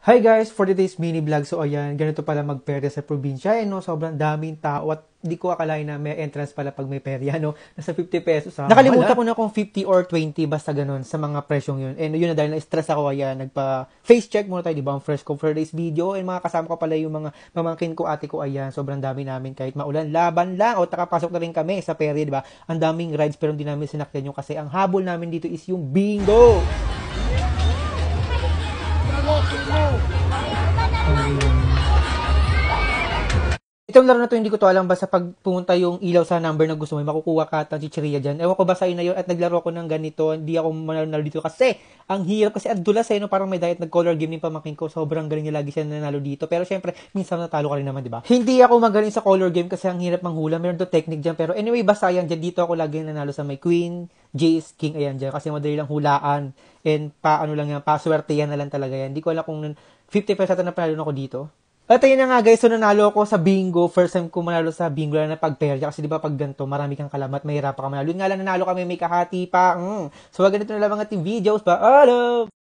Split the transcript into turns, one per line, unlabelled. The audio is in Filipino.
Hi guys! For today's mini vlog, so ayan, ganito pala magperya sa probinsya, eh, no? Sobrang daming tao at di ko akalain na may entrance pala pag may perya, no? Nasa 50 pesos, ha? Ah, Nakalimutan ko na kung 50 or 20, basta ganun, sa mga presyong yun. And yun na dahil na-stress ako, ayan, nagpa-face check muna tayo, di ba? Ang fresh ko for today's video, and mga kasama ko pala yung mga mamangkin ko, ate ko, ayan, sobrang dami namin kahit maulan, laban lang, o takapasok na rin kami sa perya, di ba? Ang daming rides, pero hindi namin sinakyan yung kasi ang habol namin dito is yung bingo! Itong laro na to, hindi ko to alam basta pag pumunta yung ilaw sa number na gusto mo, makukuha ka at ng chichirya dyan. Ewan ko ba sa na yun at naglaro ako ng ganito, hindi ako manalo dito kasi ang hirap kasi at dulas eh, no? parang may diet nag-color game yung pamangkin ko, sobrang galing niya lagi siya nanalo dito. Pero syempre, minsan natalo ka rin naman, di ba? Hindi ako magaling sa color game kasi ang hirap manghula, meron to technique dyan. Pero anyway, basta yan, dyan dito ako lagi nanalo sa may queen, Jace, King, ayan dyan. Kasi madali lang hulaan and paano lang yan, paswerte yan na lang talaga yan. Hindi ko alam kung 50% na panalo ako dito at ayun na nga guys, so nanalo ako sa bingo. First time ko manalo sa bingo na pagperya. Kasi di ba pag ganito, marami kang kalamat, mahirap pa ka manalo. Yun nga lang, nanalo kami, may kahati pa. Mm. So wag ganito na lang mga video videos pa. Alam!